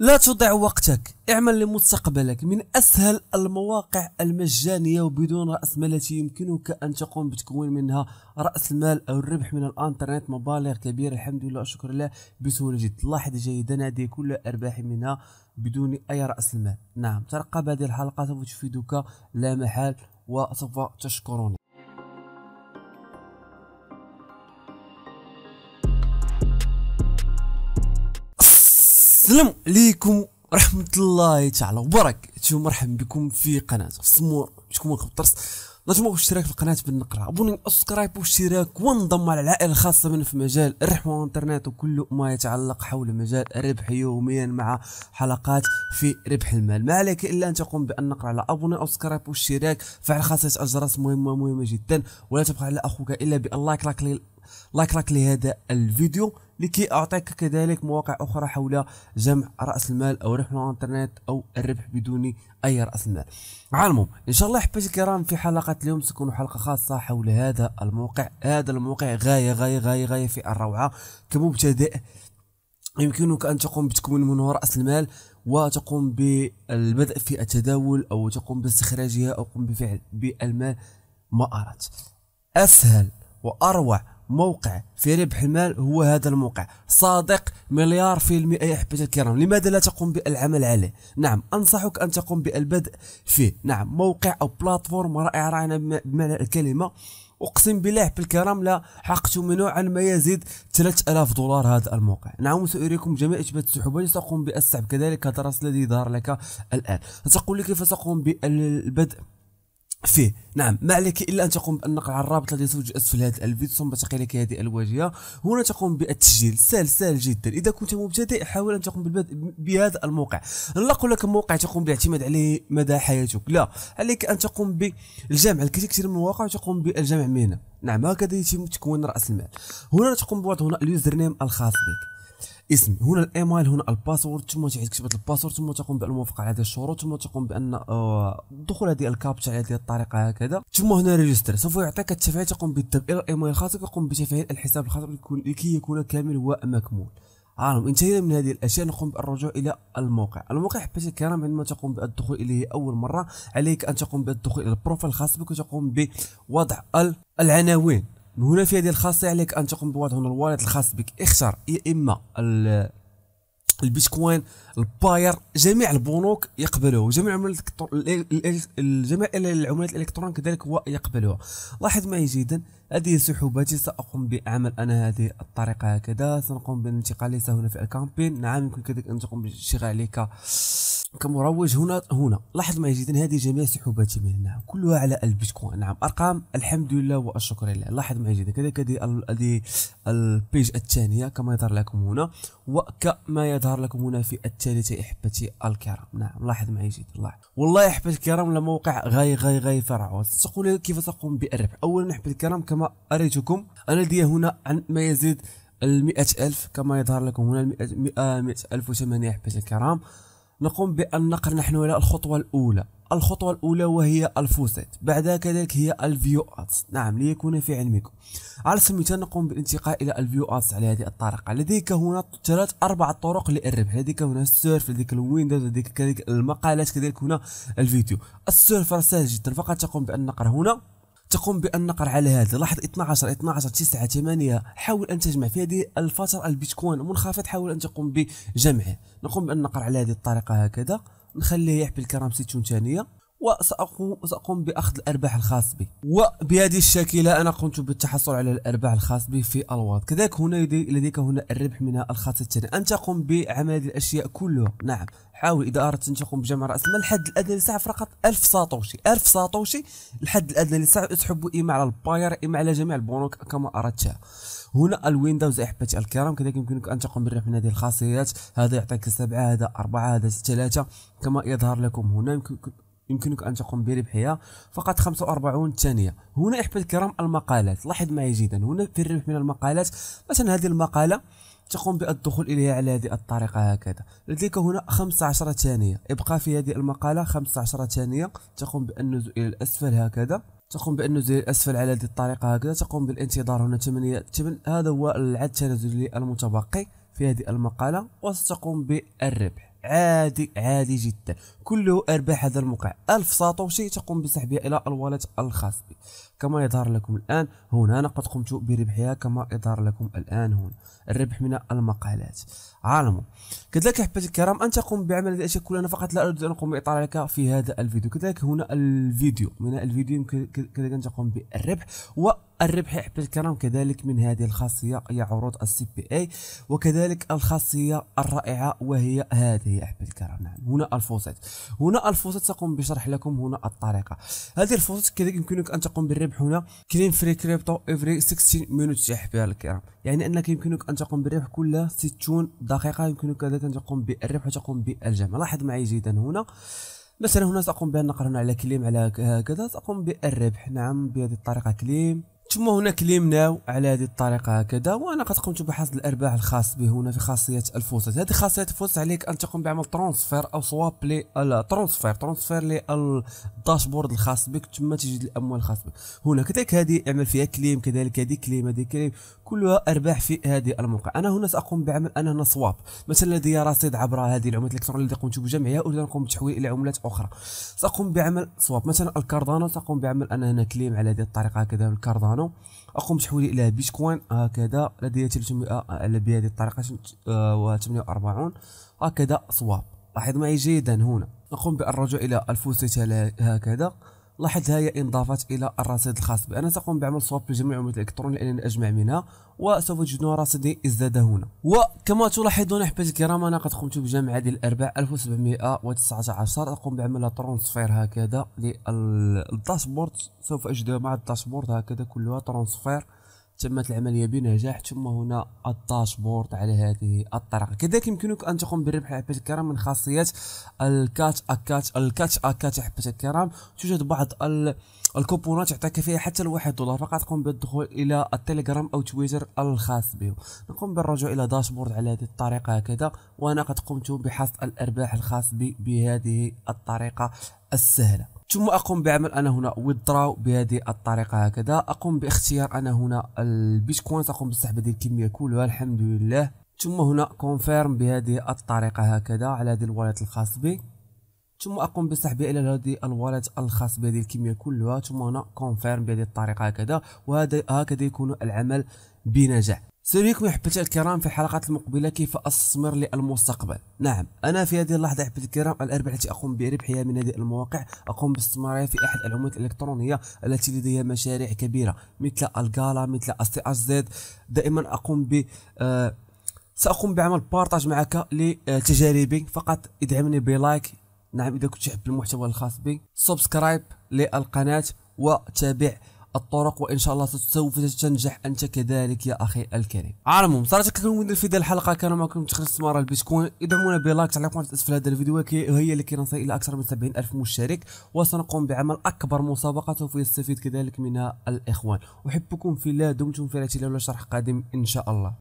لا تضع وقتك اعمل لمستقبلك من أسهل المواقع المجانية وبدون رأس مال التي يمكنك أن تقوم بتكوين منها رأس المال أو الربح من الأنترنت مبالغ كبيرة الحمد لله شكرا لله بسهولة جدا لاحظ جيدا هذه كل أرباحي منها بدون أي رأس المال نعم ترقب هذه الحلقة سوف تفيدك لا محال وسوف تشكرني السلام عليكم ورحمة الله تعالى وبركاته مرحبا بكم في قناة سمور شكون منكم الدرس لا تنسوا الاشتراك في القناة بالنقرة ابوني اسكرايب واشتراك وانضم على العائلة الخاصة بنا في مجال الرحمة والانترنت وكل ما يتعلق حول مجال الربح يوميا مع حلقات في ربح المال ما عليك الا ان تقوم بان نقرا على ابوني اسكرايب واشتراك فعل خاصة الجرس مهمة مهمة جدا ولا تبقى على اخوك الا بان لايك لايك لايك لايك لهذا الفيديو لكي أعطيك كذلك مواقع أخرى حول جمع رأس المال أو ربح من الإنترنت أو الربح بدون أي رأس المال على إن شاء الله أحبتي الكرام في حلقة اليوم ستكون حلقة خاصة حول هذا الموقع هذا الموقع غاية غاية غاية غاية في الروعة كمبتدئ يمكنك أن تقوم بتكوين منه رأس المال وتقوم بالبدء في التداول أو تقوم باستخراجها أو تقوم بفعل بالمال ما أردت أسهل وأروع موقع في ربح المال هو هذا الموقع صادق مليار في المئة يا حبيبتي الكرام لماذا لا تقوم بالعمل عليه نعم أنصحك أن تقوم بالبدء فيه نعم موقع أو بلاتفورم رائع رائعنا بمعنى الكلمة اقسم بالله بالكرام لا حقت منه عن ما يزيد 3000 دولار هذا الموقع نعم ساريكم جميع اجابات السحوبات سأقوم بالسحب كذلك هذا الدرس الذي ظهر لك الان ستقول لي كيف سأقوم بالبدء فيه نعم ما عليك الا ان تقوم بالنقر على الرابط الذي توجد اسفل هذا الفيديو ثم تقي لك هذه الواجهه هنا تقوم بالتسجيل سهل سهل جدا اذا كنت مبتدئ حاول ان تقوم بالبدء بهذا الموقع لا اقول لك موقع تقوم بالاعتماد عليه مدى حياتك لا عليك ان تقوم بالجمع الكثير من المواقع وتقوم بالجمع منها نعم هكذا يتم تكوين راس المال هنا تقوم بوضع هنا اليوزر نيم الخاص بك اسم هنا الايميل هنا الباسورد ثم تعيد كتابه الباسورد ثم تقوم بالموافقه على هذه الشروط ثم تقوم بان آه، دخول هذه الكابتشا على هذه الطريقه هكذا ثم هنا ريجستر سوف يعطيك التفعيل تقوم بالذهاب الى الايميل الخاص تقوم بتفعيل الحساب الخاص لكي يكون كامل ومكمول عالم انتهينا من هذه الاشياء نقوم بالرجوع الى الموقع الموقع حبيت الكرام عندما تقوم بالدخول اليه اول مره عليك ان تقوم بالدخول الى البروفايل الخاص بك وتقوم بوضع العناوين من هنا في هذه الخاصيه عليك ان تقوم بوضع الوالد الخاص بك اختار يا اما البيتكوين الباير جميع البنوك يقبلوه جميع العملات جميع العملات الالكترونيه كذلك هو يقبلها لاحظ معي جيدا هذه سحوباتي ساقوم بعمل انا هذه الطريقه هكذا سنقوم بالانتقال ليس هنا في الكامبين نعم يمكن كذلك ان تقوم بالشغل عليك كمروج هنا هنا لاحظ ما يجدن هذه جميع سحوباتي من هنا كلها على البيتكوين نعم ارقام الحمد لله والشكر لله لاحظ ما يجدن كذلك هذه البيج الثانيه كما يظهر لكم هنا وكما يظهر لكم هنا في الثالثه احبتي الكرام نعم لاحظ ما يجد الله والله احبتي الكرام الموقع غاي غاي غاي فرع تقول كيف تقوم بالربح اولا احبتي الكرام كما اريتكم انا لدي هنا عن ما يزيد المئة ألف كما يظهر لكم هنا المئة مئة ألف وثمانية أحبتي الكرام نقوم بأن نقر نحن إلى الخطوة الأولى الخطوة الأولى وهي الفوسيت بعدها كذلك هي الفيو أتس نعم ليكون في علمكم على سبيل المثال نقوم بالانتقال إلى الفيو أتس على هذه الطريقة لديك هنا ثلاث أربع طرق للربح لديك هنا السيرف لديك الويندوز لديك كذلك المقالات كذلك هنا الفيديو السيرف سهل جدا فقط تقوم بأن نقر هنا تقوم بان نقر على هذا لاحظ 12 12 9 8 حاول ان تجمع في هذه الفتره البيتكوين منخفض حاول ان تقوم بجمعه نقوم بان نقر على هذه الطريقه هكذا نخليه يحبي الكرامسيتون ثانيه وسأقوم بأخذ الأرباح الخاص بي وبهذه الشاكله أنا قمت بالتحصل على الأرباح الخاص بي في الواد كذلك هنا لديك هنا الربح من الخاص الثاني أن تقوم بعمل هذه الأشياء كلها نعم حاول إذا أردت أن تقوم بجمع رأس المال الحد الأدنى للسحب فقط 1000 ساطوشي 1000 ساطوشي الحد الأدنى للسحب اسحبوا إما على الباير إما على جميع البنوك كما اردت هنا الويندوز احبتي الكرام كذلك يمكنك ان تقوم بالربح من هذه الخاصيات هذا يعطيك سبعة هذا أربعة هذا ثلاثة كما يظهر لكم هنا يمكنك يمكنك أن تقوم بربحها فقط 45 ثانية هنا إحبة الكرام المقالات لاحظ معي جيدا هنا في الربح من المقالات مثلا هذه المقالة تقوم بالدخول إليها على هذه الطريقة هكذا لديك هنا 15 ثانية ابقى في هذه المقالة 15 ثانية تقوم بالنزول إلى الأسفل هكذا تقوم بالنزول الاسفل على هذه الطريقه هكذا تقوم بالانتظار هنا 8 8 هذا هو العد التنازلي المتبقي في هذه المقاله وستقوم بالربح عادي عادي جدا كله ارباح هذا الموقع الف ساطوشي تقوم بسحبها الى الوالد الخاص بك كما يظهر لكم الآن هنا أنا قد قمت بربحها كما يظهر لكم الآن هنا الربح من المقالات عالم كذلك أحبتي الكرام أن تقوم بعمل هذه الأشياء كلها أنا فقط لا أريد أن أقوم بإطلالك في هذا الفيديو كذلك هنا الفيديو من الفيديو يمكن كذلك أن تقوم بالربح و الربح احبتي الكرام كذلك من هذه الخاصيه هي عروض السي بي اي وكذلك الخاصيه الرائعه وهي هذه احبتي الكرام نعم هنا الفوسيت هنا الفوسيت سأقوم بشرح لكم هنا الطريقه هذه الفوسيت كذلك يمكنك ان تقوم بالربح الربح هنا كاين فري كريبتو افري 16 مينوت يا حبيبي الكرام يعني انك يمكنك ان تقوم بالربح كل 60 دقيقه يمكنك كذلك ان تقوم بالربح وتقوم بالجمع لاحظ معي جيدا هنا مثلا هنا ساقوم بان نقرا على كليم على كذا ساقوم بالربح نعم بهذه الطريقه كليم ثم هنا كلمناو على هذه الطريقه هكذا وانا قد قمت بحصد الارباح الخاص به هنا في خاصيه الفوسات هذه خاصيه الفوسات عليك ان تقوم بعمل ترانسفير او سواب لي لا ترانسفير للداشبورد الخاص بك ثم تجد الاموال الخاص بك هنا كذلك هذه اعمل فيها كليم كذلك هذه كليم هذه كليم كلها ارباح في هذه الموقع انا هنا ساقوم بعمل انا هنا سواب مثلا لدي رصيد عبر هذه العملات الالكترونيه التي قمت بجمعها اريد ان اقوم بالتحويل الى عملات اخرى ساقوم بعمل سواب مثلا الكاردانو ساقوم بعمل انا هنا كليم على هذه الطريقه هكذا الكاردانو كاربانو اقوم بتحويله الى بيتكوين هكذا لدي 300 بهذه الطريقه آه، و48 هكذا صواب لاحظ معي جيدا هنا نقوم بالرجوع الى الفوسيتا هكذا لاحظها هي انضافت الى الرصيد الخاص بي انا ساقوم بعمل سواب لجميع العملات الالكترونيه لان اجمع منها وسوف تجدون رصيدي ازداد هنا وكما تلاحظون احبتي الكرام انا قد قمت بجمع هذه الارباع 1719 اقوم بعمل ترونسفير هكذا للداشبورد سوف اجدها مع الداشبورد هكذا كلها ترونسفير تمت العمليه بنجاح ثم هنا الداشبورد على هذه الطريقه كذلك يمكنك ان تقوم بالربح احبتي الكرام من خاصيات الكات اكات الكات اكات احبتي الكرام توجد بعض الكوبونات تعطيك فيها حتى الواحد دولار فقط قم بالدخول الى التليجرام او تويتر الخاص به نقوم بالرجوع الى داشبورد على هذه الطريقه هكذا وانا قد قمت بحصد الارباح الخاص بي بهذه الطريقه السهله ثم اقوم بعمل انا هنا ويدراو بهذه الطريقه هكذا اقوم باختيار انا هنا البيتكوين اقوم بسحب هذه الكميه كلها الحمد لله ثم هنا كونفيرم بهذه الطريقه هكذا على هذه الواليت الخاص بي ثم اقوم بسحبها الى هذه الواليت الخاص بهذه الكميه كلها ثم هنا كونفيرم بهذه الطريقه هكذا وهذا هكذا يكون العمل بنجاح سلام عليكم احبتي الكرام في الحلقات المقبله كيف استثمر للمستقبل نعم انا في هذه اللحظه احبتي الكرام الارباح التي اقوم بربحها من هذه المواقع اقوم باستثمارها في احد العملات الالكترونيه التي لديها مشاريع كبيره مثل الجالا مثل اس تي اش زد دائما اقوم ب آه، ساقوم بعمل بارتاج معك لتجاربي فقط ادعمني بلايك نعم اذا كنت تحب المحتوى الخاص بي سبسكرايب للقناه وتابع الطرق وان شاء الله سوف تنجح انت كذلك يا اخي الكريم على العموم صراحه كنكون في هذه الحلقه كان معكم تخلص استثمار البيتكوين ادعمونا بلايك تعليق قناه اسفل هذا الفيديو وهي اللي كينصل الى اكثر من 70 الف مشترك وسنقوم بعمل اكبر مسابقه سوف يستفيد كذلك منها الاخوان احبكم في الله دمتم في رعايه الله شرح قادم ان شاء الله